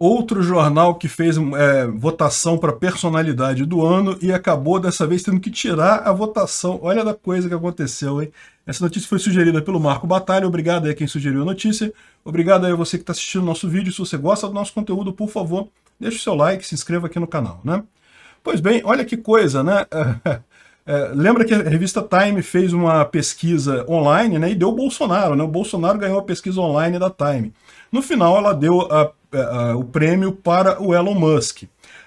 outro jornal que fez é, votação para personalidade do ano e acabou dessa vez tendo que tirar a votação. Olha da coisa que aconteceu, hein? Essa notícia foi sugerida pelo Marco Batalha. Obrigado aí a quem sugeriu a notícia. Obrigado aí a você que está assistindo o nosso vídeo. Se você gosta do nosso conteúdo, por favor, deixe o seu like, se inscreva aqui no canal, né? Pois bem, olha que coisa, né? É, lembra que a revista Time fez uma pesquisa online né, e deu o Bolsonaro. Né? O Bolsonaro ganhou a pesquisa online da Time. No final, ela deu a, é, a, o prêmio para o Elon Musk.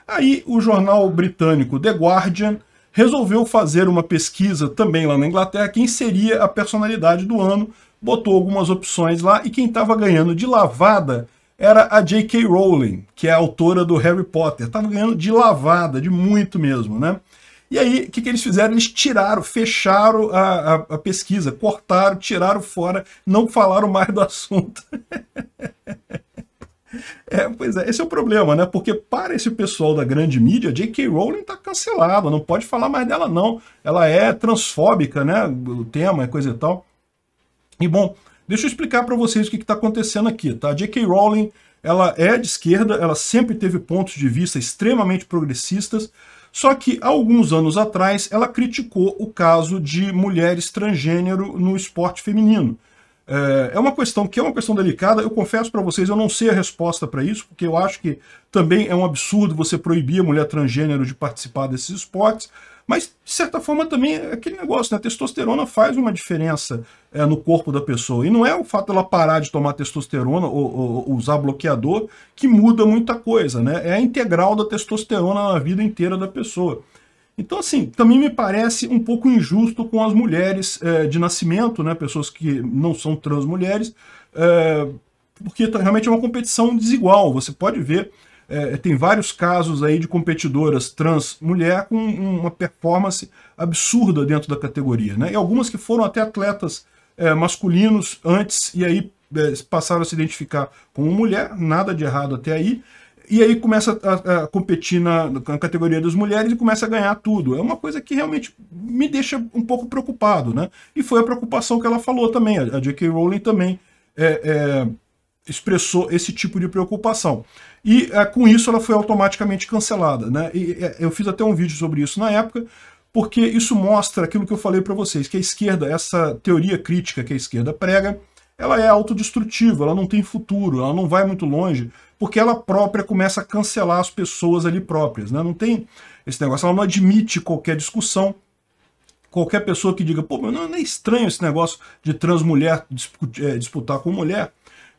Aí, o jornal britânico The Guardian resolveu fazer uma pesquisa também lá na Inglaterra quem seria a personalidade do ano, botou algumas opções lá e quem estava ganhando de lavada era a J.K. Rowling, que é a autora do Harry Potter. Estava ganhando de lavada, de muito mesmo, né? E aí, o que, que eles fizeram? Eles tiraram, fecharam a, a, a, pesquisa, cortaram, tiraram fora, não falaram mais do assunto. é, pois é, esse é o problema, né? Porque para esse pessoal da grande mídia, J.K. Rowling está cancelada, não pode falar mais dela, não. Ela é transfóbica, né? O tema, é coisa e tal. E bom, deixa eu explicar para vocês o que está acontecendo aqui, tá? J.K. Rowling, ela é de esquerda, ela sempre teve pontos de vista extremamente progressistas, só que, alguns anos atrás, ela criticou o caso de mulheres transgênero no esporte feminino. É, é uma questão que é uma questão delicada, eu confesso para vocês, eu não sei a resposta para isso, porque eu acho que também é um absurdo você proibir a mulher transgênero de participar desses esportes, mas, de certa forma, também é aquele negócio, né? A testosterona faz uma diferença é, no corpo da pessoa. E não é o fato dela parar de tomar testosterona ou, ou, ou, usar bloqueador que muda muita coisa, né? É a integral da testosterona na vida inteira da pessoa. Então, assim, também me parece um pouco injusto com as mulheres é, de nascimento, né? Pessoas que não são trans mulheres, é, porque tá, realmente é uma competição desigual. Você pode ver é, tem vários casos aí de competidoras trans mulher com uma performance absurda dentro da categoria, né? E algumas que foram até atletas é, masculinos antes e aí é, passaram a se identificar como mulher, nada de errado até aí, e aí começa a, a competir na, na, categoria das mulheres e começa a ganhar tudo. É uma coisa que realmente me deixa um pouco preocupado, né? E foi a preocupação que ela falou também, a J.K. Rowling também é, é, expressou esse tipo de preocupação e é, com isso ela foi automaticamente cancelada. Né? E, é, eu fiz até um vídeo sobre isso na época, porque isso mostra aquilo que eu falei para vocês, que a esquerda, essa teoria crítica que a esquerda prega, ela é autodestrutiva, ela não tem futuro, ela não vai muito longe, porque ela própria começa a cancelar as pessoas ali próprias. Né? Não tem esse negócio, ela não admite qualquer discussão, qualquer pessoa que diga, pô, mas não é estranho esse negócio de transmulher é, disputar com mulher,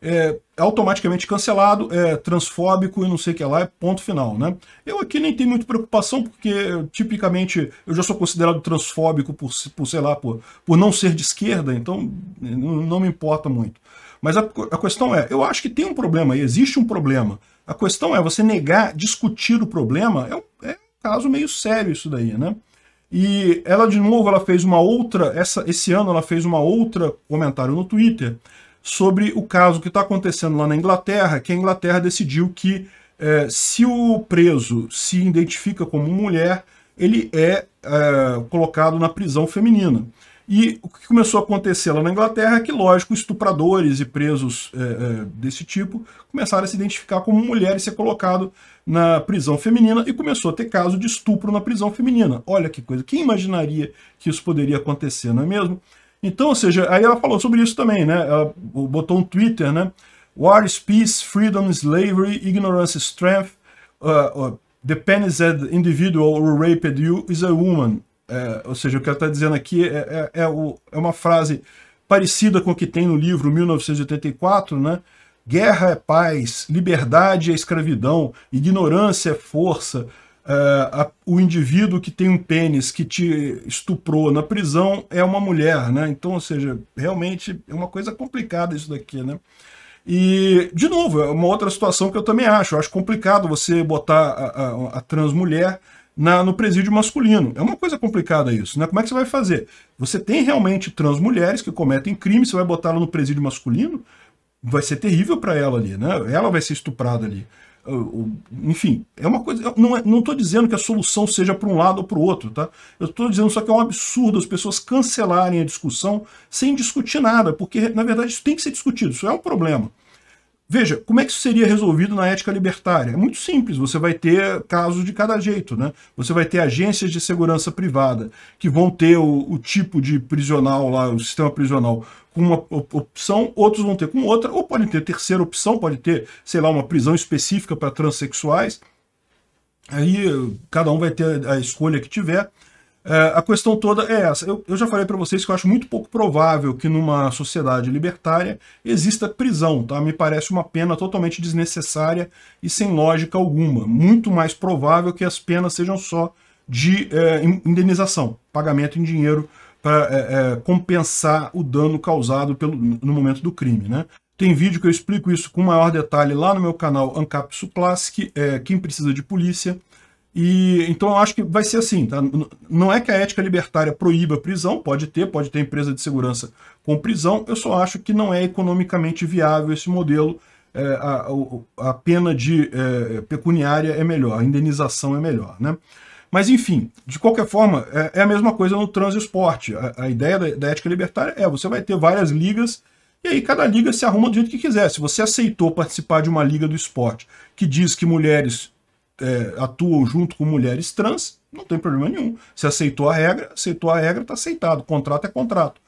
é, é, automaticamente cancelado, é transfóbico e não sei o que lá, é ponto final, né? Eu aqui nem tenho muita preocupação, porque tipicamente eu já sou considerado transfóbico por, por sei lá, por, por não ser de esquerda, então né, não me importa muito. Mas a, a questão é, eu acho que tem um problema, existe um problema. A questão é, você negar discutir o problema é um, é um caso meio sério isso daí, né? E ela, de novo, ela fez uma outra, essa, esse ano ela fez uma outra comentário no Twitter, sobre o caso que está acontecendo lá na Inglaterra, que a Inglaterra decidiu que é, se o preso se identifica como mulher, ele é, é colocado na prisão feminina. E o que começou a acontecer lá na Inglaterra é que, lógico, estupradores e presos é, é desse tipo começaram a se identificar como mulher e ser colocado na prisão feminina e começou a ter caso de estupro na prisão feminina. Olha que coisa, quem imaginaria que isso poderia acontecer, não é mesmo? Então, ou seja, aí ela falou sobre isso também, né? Ela botou um Twitter, né? War is peace, freedom, slavery, ignorance, strength. Uh, uh, the penis that individual who raped you is a woman. É, ou seja, o que ela está dizendo aqui é, é, é, o, é, uma frase parecida com o que tem no livro 1984, né? Guerra é paz, liberdade é escravidão, ignorância é força, é, a, o indivíduo que tem um pênis que te estuprou na prisão é uma mulher, né? Então, ou seja, realmente é uma coisa complicada isso daqui, né? E, de novo, é uma outra situação que eu também acho. Eu acho complicado você botar a, a, a trans mulher na, no presídio masculino. É uma coisa complicada isso, né? Como é que você vai fazer? Você tem realmente trans mulheres que cometem crime, você vai botá-la no presídio masculino? Vai ser terrível para ela ali, né? Ela vai ser estuprada ali. Ah, enfim, é uma coisa. não estou é, dizendo que a solução seja para um lado ou para o outro, tá? Eu estou dizendo só que é um absurdo as pessoas cancelarem a discussão sem discutir nada, porque, na verdade, isso tem que ser discutido, isso é um problema. Veja, como é que isso seria resolvido na ética libertária? É muito simples, você vai ter casos de cada jeito, né? Você vai ter agências de segurança privada que vão ter o, o tipo de prisional lá, o sistema prisional com uma opção, outros vão ter com outra, ou podem ter terceira opção, pode ter, sei lá, uma prisão específica para transexuais. Aí cada um vai ter a escolha que tiver. É, a questão toda é essa. Eu, eu já falei para vocês que eu acho muito pouco provável que numa sociedade libertária exista prisão, tá? Me parece uma pena totalmente desnecessária e sem lógica alguma. Muito mais provável que as penas sejam só de é, indenização, pagamento em dinheiro para é, é, compensar o dano causado pelo, no momento do crime, né? Tem vídeo que eu explico isso com maior detalhe lá no meu canal Ancap Suplace, que é Quem Precisa de Polícia. E então eu acho que vai ser assim, tá? Não é que a ética libertária proíba prisão, pode ter, pode ter empresa de segurança com prisão, eu só acho que não é economicamente viável esse modelo. É, a, a, pena de é, pecuniária é melhor, a indenização é melhor, né? Mas enfim, de qualquer forma, é, é a mesma coisa no transesporte. A, a ideia da, da ética libertária é você vai ter várias ligas e aí cada liga se arruma do jeito que quiser. Se você aceitou participar de uma liga do esporte que diz que mulheres é, atuam junto com mulheres trans, não tem problema nenhum. Se aceitou a regra, aceitou a regra, está aceitado. Contrato é contrato.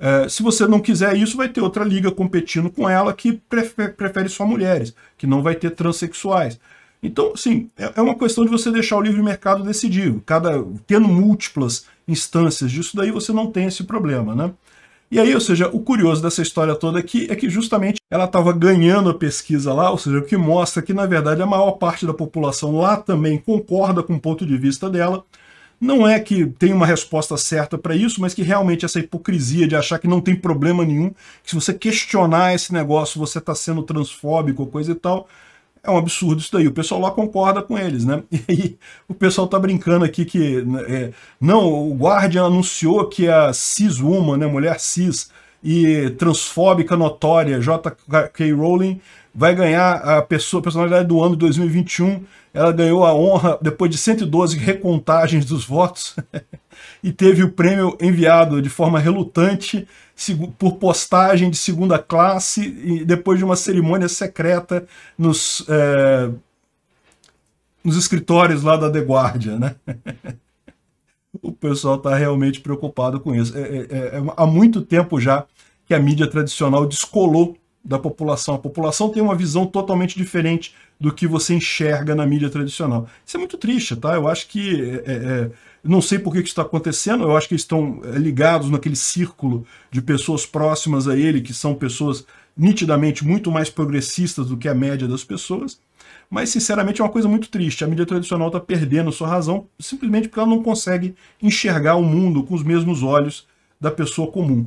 É, se você não quiser isso, vai ter outra liga competindo com ela que prefere, prefere só mulheres, que não vai ter transexuais. Então, sim, é, é uma questão de você deixar o livre mercado decidir. Cada, tendo múltiplas instâncias disso daí, você não tem esse problema, né? E aí, ou seja, o curioso dessa história toda aqui é que justamente ela estava ganhando a pesquisa lá, ou seja, o que mostra que, na verdade, a maior parte da população lá também concorda com o ponto de vista dela. Não é que tem uma resposta certa para isso, mas que realmente essa hipocrisia de achar que não tem problema nenhum, que se você questionar esse negócio você está sendo transfóbico, ou coisa e tal, é um absurdo isso daí. O pessoal lá concorda com eles, né? E aí o pessoal tá brincando aqui que... Né, é, não, o Guardian anunciou que a cis woman, né, mulher cis e transfóbica notória J.K. Rowling vai ganhar a pessoa, a personalidade do ano 2021. Ela ganhou a honra, depois de 112 recontagens dos votos, e teve o prêmio enviado de forma relutante por postagem de segunda classe e depois de uma cerimônia secreta nos, é, nos escritórios lá da The Guardian, né? o pessoal está realmente preocupado com isso. É é, é, é, há muito tempo já que a mídia tradicional descolou da população. A população tem uma visão totalmente diferente do que você enxerga na mídia tradicional. Isso é muito triste, tá? Eu acho que. É, é, é não sei por que isso está acontecendo, eu acho que eles estão é, ligados naquele círculo de pessoas próximas a ele, que são pessoas nitidamente muito mais progressistas do que a média das pessoas. Mas, sinceramente, é uma coisa muito triste. A mídia tradicional está perdendo sua razão simplesmente porque ela não consegue enxergar o mundo com os mesmos olhos da pessoa comum.